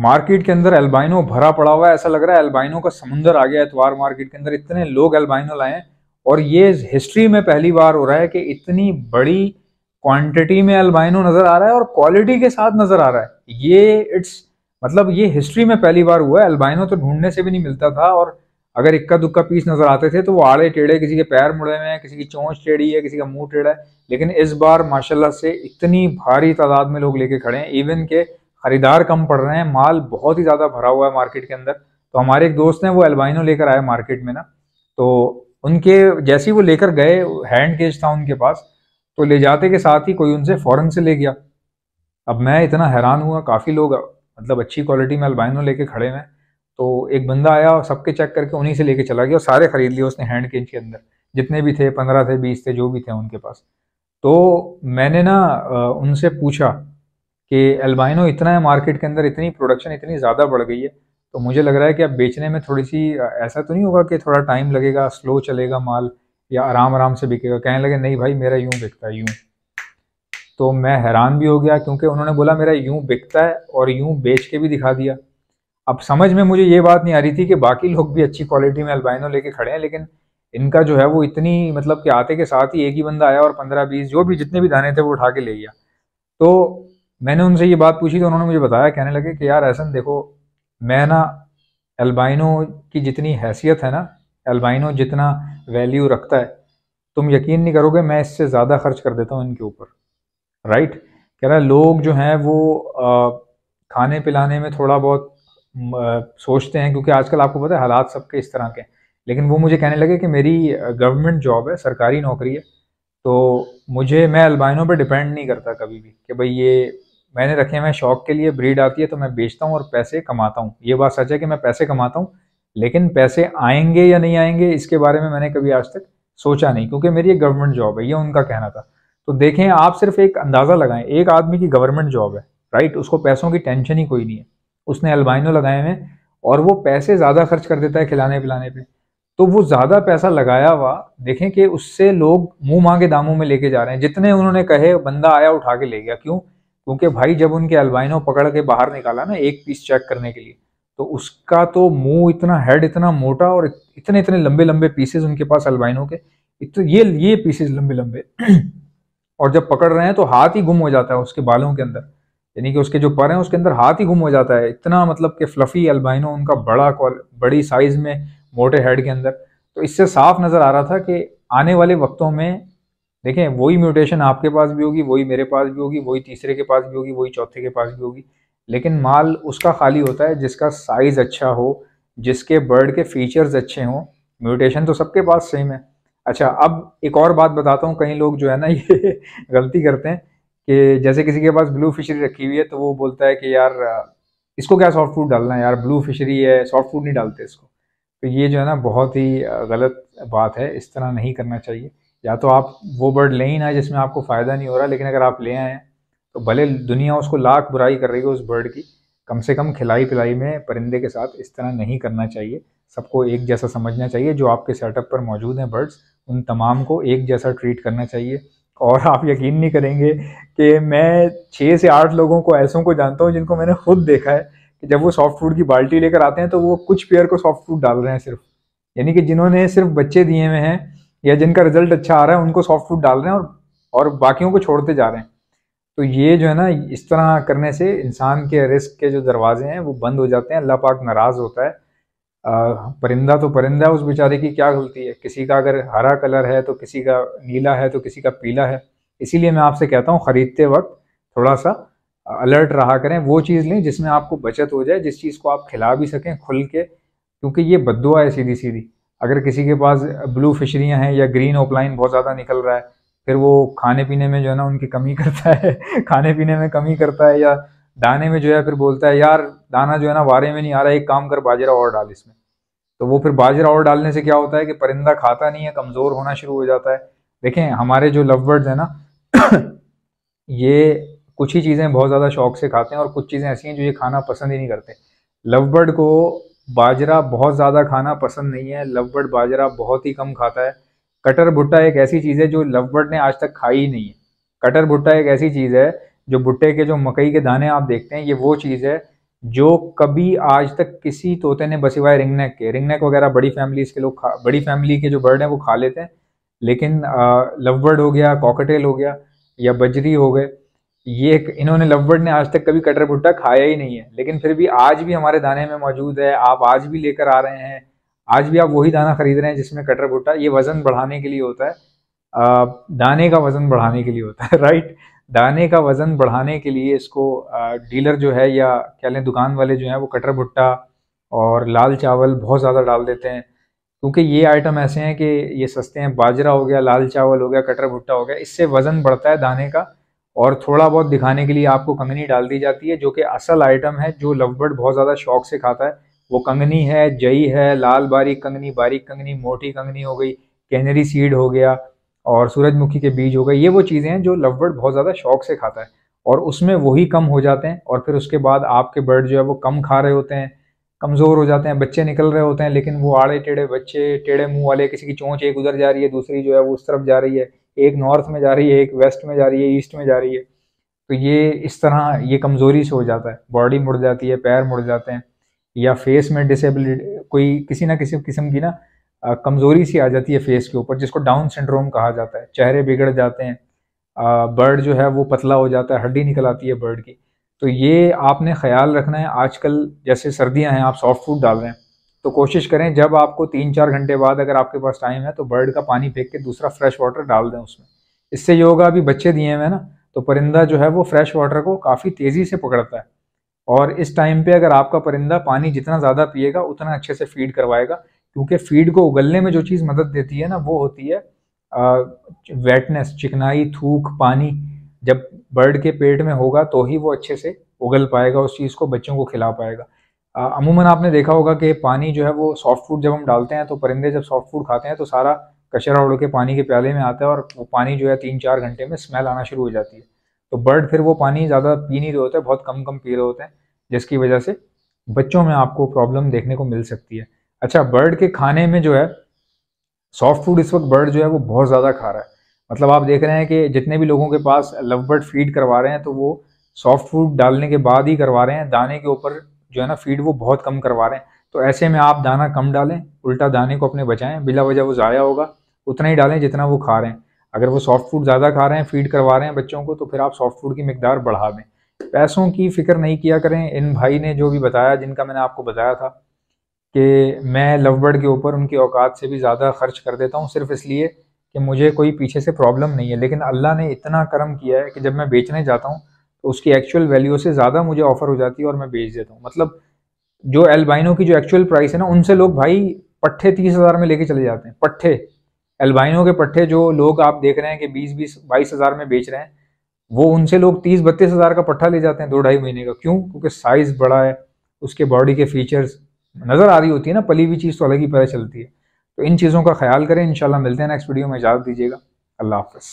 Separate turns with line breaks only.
market के अंदर albino भरा पड़ा हुआ है ऐसा लग रहा है एल्बाइनो का समुंदर आ गया एतवार मार्केट के अंदर इतने लोग एल्बाइनो लाए और ये हिस्ट्री में पहली बार हो रहा है कि इतनी बड़ी क्वांटिटी में एल्बाइनो नजर आ रहा है और क्वालिटी के साथ नजर आ रहा है ये इट्स मतलब ये हिस्ट्री में पहली बार हुआ है एल्बाइनो तो ढूंढने से भी नहीं मिलता था और अगर इक्का दुक्का पीस नजर आते थे तो वो आड़े टेढ़े किसी के पैर मुड़े हुए हैं किसी की चोंच टेढ़ी है किसी का मुंह टेढ़ा है लेकिन इस बार माशाल्लाह से इतनी भारी तादाद में लोग लेके खड़े हैं इवन के खरीदार कम पड़ रहे हैं माल बहुत ही ज़्यादा भरा हुआ है मार्केट के अंदर तो हमारे एक दोस्त हैं वो एल्बाइनो लेकर आए मार्केट में ना तो उनके जैसे ही वो लेकर गए हैंड केज था उनके पास तो ले जाते के साथ ही कोई उनसे फ़ौरन से ले गया अब मैं इतना हैरान हुआ काफ़ी लोग मतलब अच्छी क्वालिटी में अल्बाइनो लेके खड़े हैं तो एक बंदा आया और सबके चेक करके उन्हीं से लेके चला गया और सारे खरीद लिए उसने हैंड केज के अंदर जितने भी थे पंद्रह थे बीस थे जो भी थे उनके पास तो मैंने ना उनसे पूछा कि एल्बाइनो इतना है मार्केट के अंदर इतनी प्रोडक्शन इतनी ज़्यादा बढ़ गई है तो मुझे लग रहा है कि अब बेचने में थोड़ी सी ऐसा तो नहीं होगा कि थोड़ा टाइम लगेगा स्लो चलेगा माल या आराम आराम से बिकेगा कहने लगे नहीं भाई मेरा यूँ बिकता है यूँ तो मैं हैरान भी हो गया क्योंकि उन्होंने बोला मेरा यूँ बिकता है और यूँ बेच के भी दिखा दिया अब समझ में मुझे ये बात नहीं आ रही थी कि बाकी लोग भी अच्छी क्वालिटी में अल्बाइनो लेके खड़े हैं लेकिन इनका जो है वो इतनी मतलब कि आते के साथ ही एक ही बंदा आया और पंद्रह बीस जो भी जितने भी दाने थे वो उठा के ले गया तो मैंने उनसे ये बात पूछी तो उन्होंने मुझे बताया कहने लगे कि यार ऐसा देखो मैं ना एल्बाइनो की जितनी हैसियत है ना एल्बाइनो जितना वैल्यू रखता है तुम यकीन नहीं करोगे मैं इससे ज़्यादा खर्च कर देता हूँ इनके ऊपर राइट कह रहा है लोग जो हैं वो आ, खाने पिलाने में थोड़ा बहुत आ, सोचते हैं क्योंकि आजकल आपको पता है हालात सबके इस तरह के हैं लेकिन वो मुझे कहने लगे कि मेरी गवर्नमेंट जॉब है सरकारी नौकरी है तो मुझे मैं अल्बाइनों पर डिपेंड नहीं करता कभी भी कि भाई ये मैंने रखे हुए शौक के लिए ब्रीड आती है तो मैं बेचता हूँ और पैसे कमाता हूँ ये बात सच है कि मैं पैसे कमाता हूँ लेकिन पैसे आएंगे या नहीं आएंगे इसके बारे में मैंने कभी आज तक सोचा नहीं क्योंकि मेरी एक गवर्नमेंट जॉब है ये उनका कहना था तो देखें आप सिर्फ एक अंदाज़ा लगाएं एक आदमी की गवर्नमेंट जॉब है राइट उसको पैसों की टेंशन ही कोई नहीं है उसने अल्बाइनो लगाए हुए और वो पैसे ज़्यादा खर्च कर देता है खिलाने पिलाने पर तो वो ज़्यादा पैसा लगाया हुआ देखें कि उससे लोग मुंह मांगे दामों में लेके जा रहे हैं जितने उन्होंने कहे बंदा आया उठा के ले गया क्यों क्योंकि भाई जब उनके अल्बाइनो पकड़ के बाहर निकाला ना एक पीस चेक करने के लिए तो उसका तो मुंह इतना हेड इतना मोटा और इतने इतने लंबे लंबे पीसेज उनके पास अल्बाइनों के तो ये ये पीसेज लंबे लंबे और जब पकड़ रहे हैं तो हाथ ही गुम हो जाता है उसके बालों के अंदर यानी कि उसके जो पर हैं उसके अंदर हाथ ही गुम हो जाता है इतना मतलब कि फ्लफी अल्बाइनो उनका बड़ा बड़ी साइज में मोटे हेड के अंदर तो इससे साफ नज़र आ रहा था कि आने वाले वक्तों में देखें वही म्यूटेशन आपके पास भी होगी वही मेरे पास भी होगी वही तीसरे के पास भी होगी वही चौथे के पास भी होगी लेकिन माल उसका खाली होता है जिसका साइज़ अच्छा हो जिसके बर्ड के फीचर्स अच्छे हों म्यूटेशन तो सबके पास सेम है अच्छा अब एक और बात बताता हूँ कई लोग जो है ना ये गलती करते हैं कि जैसे किसी के पास ब्लू फिशरी रखी हुई है तो वो बोलता है कि यार इसको क्या सॉफ्ट फूड डालना है यार ब्लू फिशरी है सॉफ्ट फूड नहीं डालते इसको तो ये जो है ना बहुत ही गलत बात है इस तरह नहीं करना चाहिए या तो आप वो बर्ड ले ही ना जिसमें आपको फ़ायदा नहीं हो रहा लेकिन अगर आप ले आए तो भले दुनिया उसको लाख बुराई कर रही है उस बर्ड की कम से कम खिलाई पिलाई में परिंदे के साथ इस तरह नहीं करना चाहिए सबको एक जैसा समझना चाहिए जो आपके सेटअप पर मौजूद हैं बर्ड्स उन तमाम को एक जैसा ट्रीट करना चाहिए और आप यकीन नहीं करेंगे कि मैं छः से आठ लोगों को ऐसों को जानता हूँ जिनको मैंने खुद देखा है कि जब वो सॉफ्ट फूड की बाल्टी लेकर आते हैं तो वो कुछ पेयर को सॉफ्ट फूड डाल रहे हैं सिर्फ यानी कि जिन्होंने सिर्फ बच्चे दिए हुए हैं या जिनका रिजल्ट अच्छा आ रहा है उनको सॉफ्ट फूड डाल रहे हैं और और बाकियों को छोड़ते जा रहे हैं तो ये जो है ना इस तरह करने से इंसान के रिस्क के जो दरवाजे हैं वो बंद हो जाते हैं अल्लाह पाक नाराज़ होता है आ, परिंदा तो परिंदा है उस बेचारे की क्या गलती है किसी का अगर हरा कलर है तो किसी का नीला है तो किसी का पीला है इसीलिए मैं आपसे कहता हूँ ख़रीदते वक्त थोड़ा सा अलर्ट रहा करें वो चीज़ लें जिसमें आपको बचत हो जाए जिस चीज़ को आप खिला भी सकें खुल के क्योंकि ये बदुआ है सीधी सीधी अगर किसी के पास ब्लू फिशरियाँ हैं या ग्रीन ओपलाइन बहुत ज़्यादा निकल रहा है फिर वो खाने पीने में जो है ना उनकी कमी करता है खाने पीने में कमी करता है या दाने में जो है फिर बोलता है यार दाना जो है ना वारे में नहीं आ रहा एक काम कर बाजरा और डाल इसमें तो वो फिर बाजरा और डालने से क्या होता है कि परिंदा खाता नहीं है कमज़ोर होना शुरू हो जाता है देखें हमारे जो लव बर्ड्स हैं ना ये कुछ ही चीज़ें बहुत ज़्यादा शौक से खाते हैं और कुछ चीज़ें ऐसी हैं जो ये खाना पसंद ही नहीं करते लव बर्ड को बाजरा बहुत ज़्यादा खाना पसंद नहीं है लवबर्ड बाजरा बहुत ही कम खाता है कटर भुट्टा एक ऐसी चीज़ है जो लवबर्ड ने आज तक खाई ही नहीं है कटर भुट्टा एक ऐसी चीज़ है जो भुट्टे के जो मकई के दाने आप देखते हैं ये वो चीज़ है जो कभी आज तक किसी तोते ने बसीवाए रिंगनेक के रिंगनेक वगैरह बड़ी फैमिलीज के लोग खा बड़ी फैमिली के जो बर्ड हैं वो खा लेते हैं लेकिन लवबर्ड हो गया कॉकटेल हो गया या बजरी हो गए ये इन्होंने लवबर्ड ने आज तक कभी कटर भुट्टा खाया ही नहीं है लेकिन फिर भी आज भी हमारे दाने में मौजूद है आप आज भी लेकर आ रहे हैं आज भी आप वही दाना खरीद रहे हैं जिसमें कटर भुट्टा ये वजन बढ़ाने के लिए होता है दाने का वजन बढ़ाने के लिए होता है राइट दाने का वजन बढ़ाने के लिए इसको डीलर जो है या कह लें दुकान वाले जो हैं वो कटर भुट्टा और लाल चावल बहुत ज़्यादा डाल देते हैं क्योंकि ये आइटम ऐसे हैं कि ये सस्ते हैं बाजरा हो गया लाल चावल हो गया कटर भुट्टा हो गया इससे वज़न बढ़ता है दाने का और थोड़ा बहुत दिखाने के लिए आपको कंगनी डाल दी जाती है जो कि असल आइटम है जो लवबर्ड बहुत ज़्यादा शौक से खाता है वो कंगनी है जई है लाल बारीक कंगनी बारीक कंगनी मोटी कंगनी हो गई कैनरी सीड हो गया और सूरजमुखी के बीज हो गए ये वो चीज़ें हैं जो लवबर्ड बहुत ज़्यादा शौक से खाता है और उसमें वही कम हो जाते हैं और फिर उसके बाद आपके बर्ड जो है वो कम खा रहे होते हैं कमज़ोर हो जाते हैं बच्चे निकल रहे होते हैं लेकिन वो आड़े टेढ़े बच्चे टेढ़े मुंह वाले किसी की चोंच एक उधर जा रही है दूसरी जो है वो उस तरफ जा रही है एक नॉर्थ में जा रही है एक वेस्ट में जा रही है ईस्ट में जा रही है तो ये इस तरह ये कमज़ोरी से हो जाता है बॉडी मुड़ जाती है पैर मुड़ जाते हैं या फेस में डिसेबिलिटी कोई किसी ना किसी किस्म की ना कमज़ोरी सी आ जाती है फेस के ऊपर जिसको डाउन सिंड्रोम कहा जाता है चेहरे बिगड़ जाते हैं बर्ड जो है वो पतला हो जाता है हड्डी निकल आती है बर्ड की तो ये आपने ख्याल रखना है आजकल जैसे सर्दियां हैं आप सॉफ्ट फूड डाल रहे हैं तो कोशिश करें जब आपको तीन चार घंटे बाद अगर आपके पास टाइम है तो बर्ड का पानी फेंक के दूसरा फ्रेश वाटर डाल दें उसमें इससे ये होगा अभी बच्चे दिए हुए हैं ना तो परिंदा जो है वो फ्रेश वाटर को काफ़ी तेज़ी से पकड़ता है और इस टाइम पे अगर आपका परिंदा पानी जितना ज़्यादा पिएगा उतना अच्छे से फीड करवाएगा क्योंकि फीड को उगलने में जो चीज़ मदद देती है ना वो होती है वेटनेस चिकनाई थूक पानी जब बर्ड के पेट में होगा तो ही वो अच्छे से उगल पाएगा उस चीज़ को बच्चों को खिला पाएगा अमूमन आपने देखा होगा कि पानी जो है वो सॉफ्ट फूड जब हम डालते हैं तो परिंदे जब सॉफ्ट फूड खाते हैं तो सारा कचरा उड़ के पानी के प्याले में आता है और वो पानी जो है तीन चार घंटे में स्मेल आना शुरू हो जाती है तो बर्ड फिर वो पानी ज़्यादा पी नहीं रहे होते बहुत कम कम पी रहे होते हैं जिसकी वजह से बच्चों में आपको प्रॉब्लम देखने को मिल सकती है अच्छा बर्ड के खाने में जो है सॉफ्ट फूड इस वक्त बर्ड जो है वो बहुत ज़्यादा खा रहा है मतलब आप देख रहे हैं कि जितने भी लोगों के पास लव बर्ड फीड करवा रहे हैं तो वो सॉफ्ट फूड डालने के बाद ही करवा रहे हैं दाने के ऊपर जो है ना फीड वो बहुत कम करवा रहे हैं तो ऐसे में आप दाना कम डालें उल्टा दाने को अपने बचाएं बिला वजह वो ज़ाया होगा उतना ही डालें जितना वो खा रहे हैं अगर वो सॉफ्ट फूड ज़्यादा खा रहे हैं फीड करवा रहे हैं बच्चों को तो फिर आप सॉफ्ट फूड की मकदार बढ़ा दें पैसों की फ़िक्र नहीं किया करें इन भाई ने जो भी बताया जिनका मैंने आपको बताया था कि मैं लवबर्ड के ऊपर उनकी औकात से भी ज़्यादा खर्च कर देता हूँ सिर्फ इसलिए कि मुझे कोई पीछे से प्रॉब्लम नहीं है लेकिन अल्लाह ने इतना करम किया है कि जब मैं बेचने जाता हूँ तो उसकी एक्चुअल वैल्यू से ज़्यादा मुझे ऑफर हो जाती है और मैं बेच देता हूँ मतलब जो एल्बाइनो की जो एक्चुअल प्राइस है ना उनसे लोग भाई पट्ठे तीस हज़ार में लेके चले जाते हैं पट्ठे एल्बाइनो के पट्ठे जो लोग आप देख रहे हैं कि बीस बीस बाईस हज़ार में बेच रहे हैं वो उनसे लोग तीस बत्तीस हज़ार का पट्ठा ले जाते हैं दो ढाई महीने का क्यों क्योंकि साइज़ बड़ा है उसके बॉडी के फीचर्स नज़र आ रही होती है ना पली हुई चीज़ तो अलग ही पता चलती है तो इन चीज़ों का ख्याल करें इंशाल्लाह मिलते हैं नेक्स्ट वीडियो में इजाज़त दीजिएगा अल्लाह हाफ़